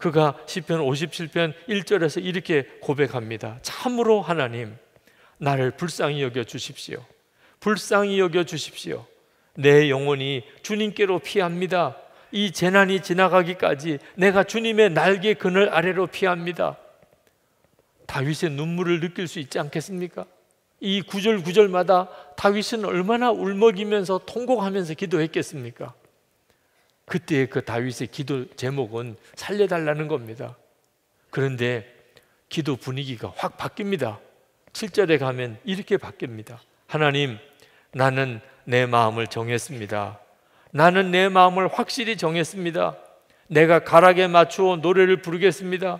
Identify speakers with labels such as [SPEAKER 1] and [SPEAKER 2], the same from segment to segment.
[SPEAKER 1] 그가 시편 57편 1절에서 이렇게 고백합니다. 참으로 하나님 나를 불쌍히 여겨 주십시오. 불쌍히 여겨 주십시오. 내 영혼이 주님께로 피합니다. 이 재난이 지나가기까지 내가 주님의 날개 그늘 아래로 피합니다. 다윗의 눈물을 느낄 수 있지 않겠습니까? 이 구절 구절마다 다윗은 얼마나 울먹이면서 통곡하면서 기도했겠습니까? 그때그 다윗의 기도 제목은 살려달라는 겁니다. 그런데 기도 분위기가 확 바뀝니다. 7절에 가면 이렇게 바뀝니다. 하나님, 나는 내 마음을 정했습니다. 나는 내 마음을 확실히 정했습니다. 내가 가락에 맞추어 노래를 부르겠습니다.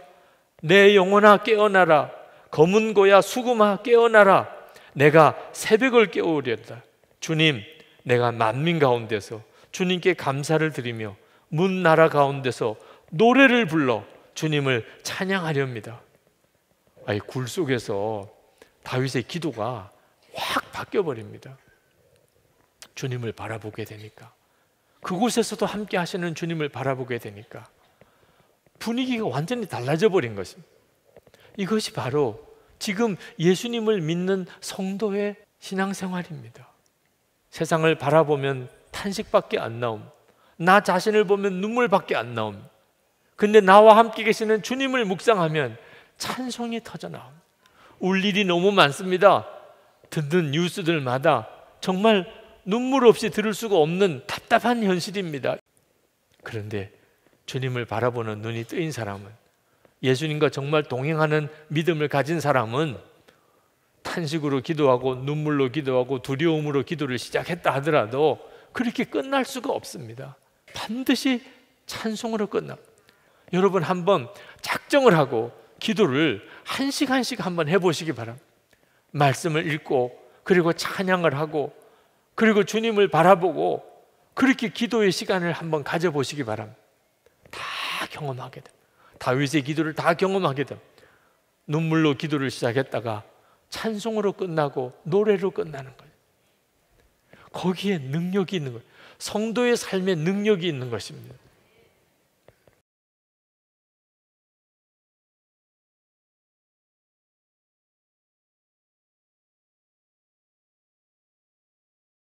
[SPEAKER 1] 내 영혼아 깨어나라. 검은 고야 수금아 깨어나라. 내가 새벽을 깨우려다. 주님, 내가 만민 가운데서 주님께 감사를 드리며 문 나라 가운데서 노래를 불러 주님을 찬양하렵니다. 아이 굴 속에서 다윗의 기도가 확 바뀌어 버립니다. 주님을 바라보게 되니까 그곳에서도 함께 하시는 주님을 바라보게 되니까 분위기가 완전히 달라져 버린 것입니다. 이것이 바로 지금 예수님을 믿는 성도의 신앙생활입니다. 세상을 바라보면 탄식밖에 안 나옴. 나 자신을 보면 눈물밖에 안 나옴. 근데 나와 함께 계시는 주님을 묵상하면 찬송이 터져 나옴. 울 일이 너무 많습니다. 듣는 뉴스들마다 정말 눈물 없이 들을 수가 없는 답답한 현실입니다. 그런데 주님을 바라보는 눈이 뜨인 사람은 예수님과 정말 동행하는 믿음을 가진 사람은 탄식으로 기도하고 눈물로 기도하고 두려움으로 기도를 시작했다 하더라도 그렇게 끝날 수가 없습니다. 반드시 찬송으로 끝나. 여러분 한번 작정을 하고 기도를 한 시간씩 한번 해보시기 바랍니다. 말씀을 읽고 그리고 찬양을 하고 그리고 주님을 바라보고 그렇게 기도의 시간을 한번 가져보시기 바랍니다. 다 경험하게 됩니다. 다윗의 기도를 다 경험하게 됩니다. 눈물로 기도를 시작했다가 찬송으로 끝나고 노래로 끝나는 거예요. 거기에 능력이 있는 거예요. 성도의 삶에 능력이 있는 것입니다.